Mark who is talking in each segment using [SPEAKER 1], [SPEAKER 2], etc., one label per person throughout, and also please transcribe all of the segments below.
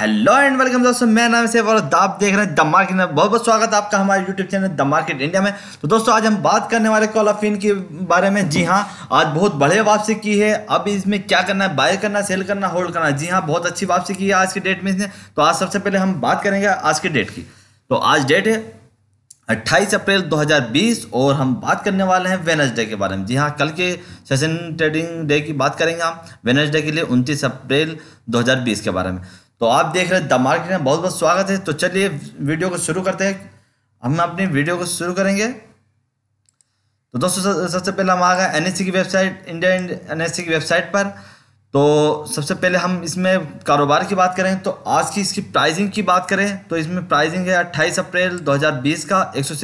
[SPEAKER 1] hello and welcome दोस्तों मैं नाम से और आप देख रहे हैं द मार्केट में बहुत बहुत स्वागत है आपका हमारे YouTube channel the market India में तो दोस्तों आज हम बात करने वाले कॉल ऑफ इन के बारे में जी हाँ आज बहुत बढ़िया वापसी की है अब इसमें क्या करना है बाय करना सेल करना होल्ड करना जी हाँ बहुत अच्छी वापसी की है आज की डेट में इसने तो आज सबसे पहले हम बात करेंगे आज के डेट की तो आज डेट है अट्ठाईस अप्रैल 2020 और हम बात करने वाले हैं वेनसडे के बारे में जी हाँ कल के सेशन ट्रेडिंग डे की बात करेंगे हम वेनसडे के लिए उनतीस अप्रैल 2020 के बारे में तो आप देख रहे हैं द मार्केट में बहुत बहुत स्वागत है तो चलिए वीडियो को शुरू करते हैं हम अपनी वीडियो को शुरू करेंगे तो दोस्तों सबसे पहले हम आ गए एन e की वेबसाइट इंडिया एन की वेबसाइट पर तो सबसे पहले हम इसमें कारोबार की बात करें तो आज की इसकी प्राइसिंग की बात करें तो इसमें प्राइसिंग है अट्ठाईस अप्रैल 2020 का एक सौ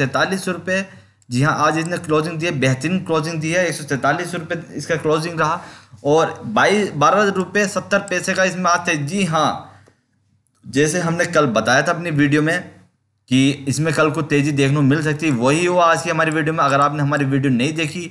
[SPEAKER 1] जी हाँ आज इसने क्लोजिंग दी है बेहतरीन क्लोजिंग दी है एक सौ इसका क्लोजिंग रहा और बाईस बारह रुपये सत्तर पैसे का इसमें आज जी हाँ जैसे हमने कल बताया था अपनी वीडियो में कि इसमें कल को तेज़ी देखने को मिल सकती है वही हुआ आज की हमारी वीडियो में अगर आपने हमारी वीडियो नहीं देखी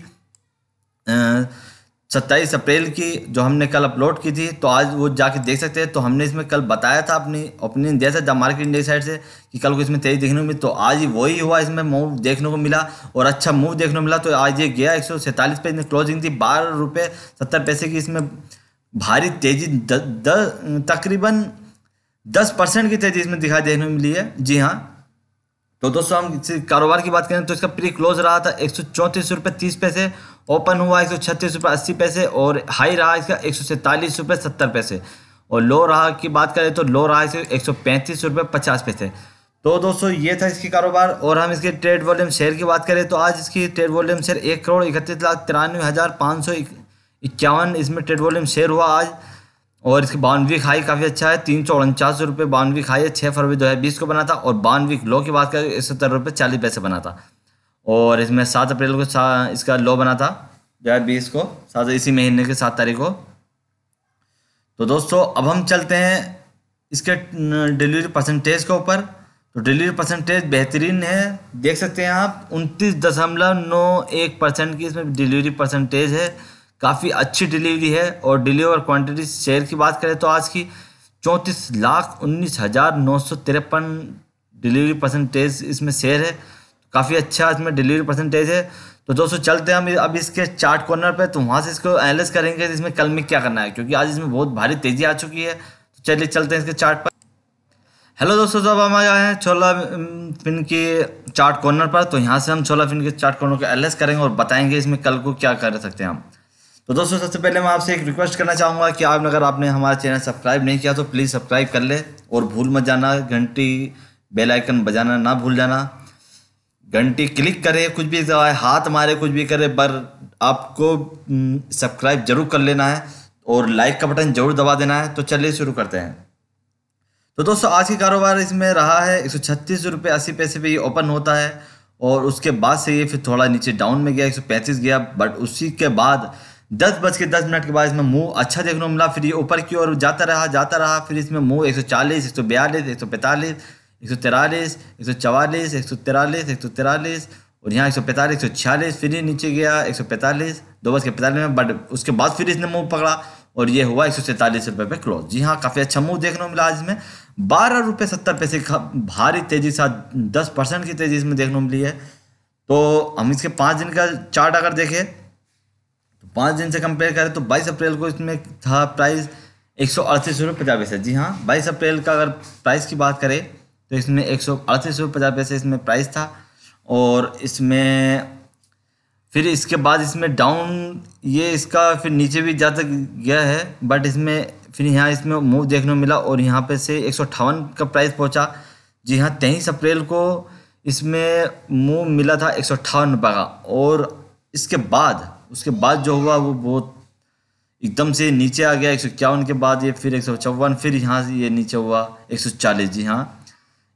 [SPEAKER 1] सत्ताईस अप्रैल की जो हमने कल अपलोड की थी तो आज वो जाके देख सकते हैं तो हमने इसमें कल बताया था अपनी ओपिनियन दिया था द मार्केट इंडिया साइड से कि कल को इसमें तेज़ी देखने को मिली तो आज ही वही हुआ इसमें मूव देखने को मिला और अच्छा मूव देखने को मिला तो आज ये गया एक सौ सैंतालीस पे इसमें क्लोजिंग थी बारह रुपये सत्तर पैसे की इसमें भारी तेज़ी तकरीबन दस परसेंट की तेजी इसमें दिखाई देने मिली है जी हाँ तो दोस्तों हम कारोबार की बात करें तो इसका प्री क्लोज रहा था एक सौ चौंतीस रुपये तीस पैसे ओपन हुआ एक सौ छत्तीस रुपये अस्सी पैसे और हाई रहा इसका एक सौ सैंतालीस रुपये सत्तर पैसे और लो रहा की बात करें तो लो रहा इसका एक सौ पैंतीस रुपये पचास पैसे तो दोस्तों ये था इसकी कारोबार और हम इसके ट्रेड वॉल्यूम शेयर की बात करें तो आज इसकी ट्रेड वॉल्यूम शेयर एक करोड़ इकतीस लाख तिरानवे हज़ार पाँच सौ इक्यावन इसमें ट्रेड वॉल्यूम शेयर हुआ आज और इसकी बानवी खाई काफ़ी अच्छा है तीन सौ उनचास रुपये बानवी खाई है छः फरवरी दो हज़ार बीस को बना था और बानवी लो की बात करें एक रुपये चालीस पैसे बना था और इसमें सात अप्रैल को इसका लो बना था दो हज़ार बीस को सात इसी महीने के सात तारीख को तो दोस्तों अब हम चलते हैं इसके डिलीवरी परसेंटेज के ऊपर तो डिलीवरी परसेंटेज बेहतरीन है देख सकते हैं आप उनतीस दशमलव नौ एक परसेंट की इसमें डिलीवरी परसेंटेज है काफ़ी अच्छी डिलीवरी है और डिलीवर क्वांटिटी शेयर की बात करें तो आज की चौंतीस लाख उन्नीस हज़ार नौ सौ तिरपन डिलीवरी परसेंटेज इसमें शेयर है काफ़ी अच्छा इसमें डिलीवरी परसेंटेज है तो दोस्तों चलते हैं हम अब इसके चार्ट कॉर्नर पे तो वहाँ से इसको एनालिस करेंगे इसमें कल में क्या करना है क्योंकि आज इसमें बहुत भारी तेज़ी आ चुकी है तो चलिए चलते हैं इसके चार्ट पर हेलो दोस्तों जब हम आए हैं छोला फिन के चार्ट कॉर्नर पर तो यहाँ से हम छोला फिन के चार्ट कॉर्नर को एनालिस करेंगे और बताएंगे इसमें कल को क्या कर सकते हैं हम तो दोस्तों सबसे पहले मैं आपसे एक रिक्वेस्ट करना चाहूँगा कि आप अगर आपने हमारा चैनल सब्सक्राइब नहीं किया तो प्लीज़ सब्सक्राइब कर ले और भूल मत जाना घंटी बेल आइकन बजाना ना भूल जाना घंटी क्लिक करे कुछ भी दबाए हाथ मारे कुछ भी करे पर आपको सब्सक्राइब हम्म, जरूर कर लेना है और लाइक का बटन जरूर दबा देना है तो चलिए शुरू करते हैं तो दोस्तों आज की कारोबार इसमें रहा है एक सौ छत्तीस रुपये अस्सी पैसे पर ये ओपन होता है और उसके बाद से ये फिर थोड़ा नीचे डाउन में गया एक सौ पैंतीस गया बट उसी के बाद दस बज के दस मिनट के बाद इसमें मुंह अच्छा देखने को मिला फिर ये ऊपर की ओर जाता रहा जाता रहा फिर इसमें मुंह एक सौ चालीस एक सौ बयालीस एक सौ पैंतालीस एक सौ तिरालीस एक सौ चवालीस एक सौ तिरालीस एक सौ तिरालीस और यहाँ एक सौ पैंतालीस एक सौ छियालीस फिर ये नीचे गया एक सौ पैंतालीस दो बज के पैंतालीस में बट उसके बाद फिर इसने मुँह पकड़ा और ये हुआ एक सौ सैंतालीस रुपये पे क्लोज जी हाँ काफ़ी अच्छा मूव देखने को मिला आज बारह रुपये सत्तर पैसे का भारी तेज़ी से साथ दस परसेंट की तेज़ी इसमें देखने को मिली है तो हम इसके पाँच दिन का चार्ट अगर देखें पाँच दिन से कंपेयर करें तो बाईस अप्रैल को इसमें था प्राइस एक सौ अड़तीस रुपये पचास पैसे जी हाँ बाईस अप्रैल का अगर प्राइस की बात करें तो इसमें एक सौ अड़तीस रुपये पचास पैसे इसमें प्राइस था और इसमें फिर इसके बाद इसमें डाउन ये इसका फिर नीचे भी जा तक गया है बट इसमें फिर यहाँ इसमें मूव देखने को मिला और यहाँ पे से एक का प्राइस पहुँचा जी हाँ तेईस अप्रैल को इसमें मूव मिला था एक सौ का और इसके बाद उसके बाद जो हुआ वो बहुत एकदम से नीचे आ गया एक सौ इक्यावन के बाद ये फिर एक सौ चौवन फिर यहाँ से ये नीचे हुआ एक सौ चालीस जी हाँ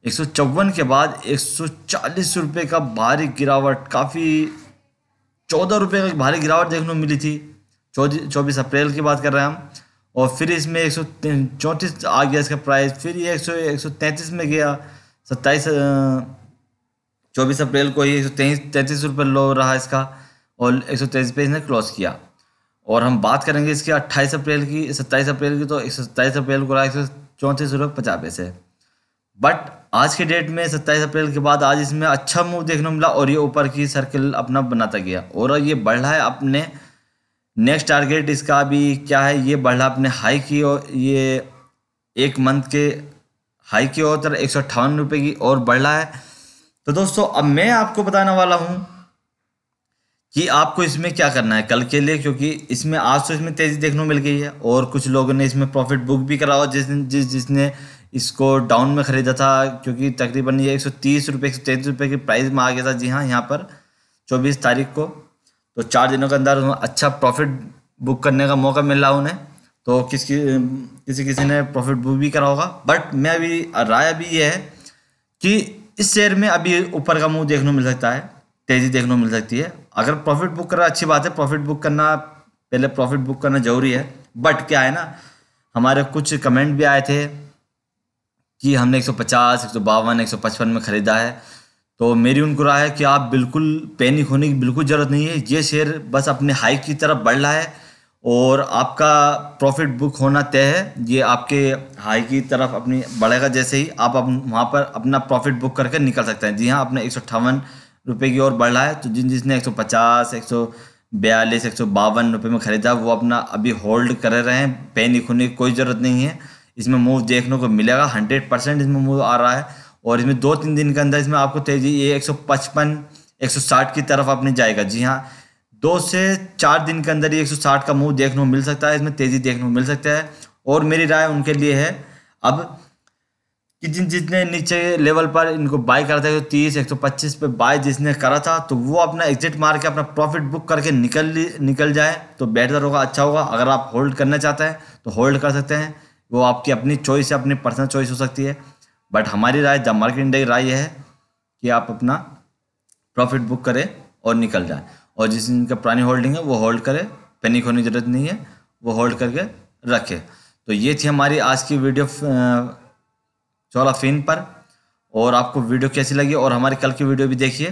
[SPEAKER 1] एक सौ चौवन के बाद एक सौ चालीस रुपये का भारी गिरावट काफ़ी चौदह रुपये का भारी गिरावट देखने को मिली थी चौबीस अप्रैल की बात कर रहे हैं हम और फिर इसमें एक सौ चौंतीस आ गया इसका प्राइस फिर ये एक सौ एक सौ तैंतीस में गया सत्ताईस चौबीस अप्रैल को ही एक सौ तैंतीस तैंतीस रुपये लो रहा इसका और एक सौ तेईस पे इसने क्रॉस किया और हम बात करेंगे इसके अट्ठाईस अप्रैल की सत्ताईस अप्रैल की तो एक सौ सत्ताईस अप्रैल को रहा एक सौ चौंतीस रुपये पचास पैसे बट आज के डेट में सत्ताईस अप्रैल के बाद आज इसमें अच्छा मूव देखने को मिला और ये ऊपर की सर्कल अपना बनाता गया और ये बढ़ रहा है अपने नेक्स्ट टारगेट इसका भी क्या है ये बढ़ रहा अपने हाई की और ये एक मंथ के हाई की और तरह तो एक सौ अट्ठावन रुपये की और बढ़ रहा है तो दोस्तों अब मैं आपको बताने वाला हूँ कि आपको इसमें क्या करना है कल के लिए क्योंकि इसमें आज तो इसमें तेज़ी देखने को मिल गई है और कुछ लोगों ने इसमें प्रॉफिट बुक भी करा हुआ जिस जिस जिसने इसको डाउन में ख़रीदा था क्योंकि तकरीबन ये एक सौ तीस रुपये एक सौ तैंतीस रुपये की प्राइस में आ गया था जी हाँ यहाँ पर चौबीस तारीख को तो चार दिनों के अंदर अच्छा प्रॉफिट बुक करने का मौका मिल रहा उन्हें तो किसकी किसी किसी ने प्रॉफिट बुक भी करा होगा बट मैं अभी राय अभी ये है कि इस शेयर में अभी ऊपर का मुँह देखने को मिल सकता है तेज़ी देखने को मिल सकती है अगर प्रॉफिट बुक करना अच्छी बात है प्रॉफिट बुक करना पहले प्रॉफिट बुक करना ज़रूरी है बट क्या है ना हमारे कुछ कमेंट भी आए थे कि हमने एक सौ पचास एक सौ बावन एक सौ पचपन में ख़रीदा है तो मेरी उनको राय है कि आप बिल्कुल पैनिक होने की बिल्कुल ज़रूरत नहीं है ये शेयर बस अपने हाई की तरफ बढ़ रहा है और आपका प्रॉफिट बुक होना तय है ये आपके हाई की तरफ अपनी बढ़ेगा जैसे ही आप वहाँ पर अपना प्रॉफिट बुक करके निकल सकते हैं जी हाँ आपने एक सौ अट्ठावन रुपये की ओर बढ़ रहा है तो जिन जिसने एक सौ पचास एक सौ बयालीस एक सौ बावन रुपये में ख़रीदा वो अपना अभी होल्ड कर रहे हैं पैनिक होने की कोई ज़रूरत नहीं है इसमें मूव देखने को मिलेगा हंड्रेड परसेंट इसमें मूव आ रहा है और इसमें दो तीन दिन के अंदर इसमें आपको तेज़ी ये एक सौ पचपन एक सौ साठ की तरफ अपने जाएगा जी हाँ दो से चार दिन के अंदर ही एक सौ साठ का मूव देखने को मिल सकता है इसमें तेज़ी देखने को मिल सकता है और मेरी राय उनके लिए है अब कि जिन जितने नीचे लेवल पर इनको बाय करा था तो तीस एक सौ पच्चीस पे बाय जिसने करा था तो वो अपना एग्जिट मार के अपना प्रॉफिट बुक करके निकल निकल जाए तो बेहतर होगा अच्छा होगा अगर आप होल्ड करना चाहते हैं तो होल्ड कर सकते हैं वो आपकी अपनी चॉइस है अपनी पर्सनल चॉइस हो सकती है बट हमारी राय जब मार्केट की राय यह है कि आप अपना प्रॉफिट बुक करें और निकल जाए और जिस जिनका पुरानी होल्डिंग है वो होल्ड करें पैनिक होने की जरूरत नहीं है वो होल्ड करके रखें तो ये थी हमारी आज की वीडियो फिन पर और आपको वीडियो कैसी लगी और हमारे कल की वीडियो भी देखिए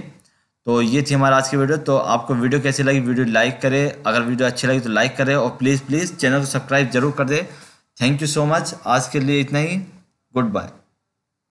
[SPEAKER 1] तो ये थी हमारा आज की वीडियो तो आपको वीडियो कैसी लगी वीडियो लाइक करें अगर वीडियो अच्छी लगी तो लाइक करें और प्लीज़ प्लीज़ चैनल को सब्सक्राइब जरूर कर दें थैंक यू सो मच आज के लिए इतना ही गुड बाय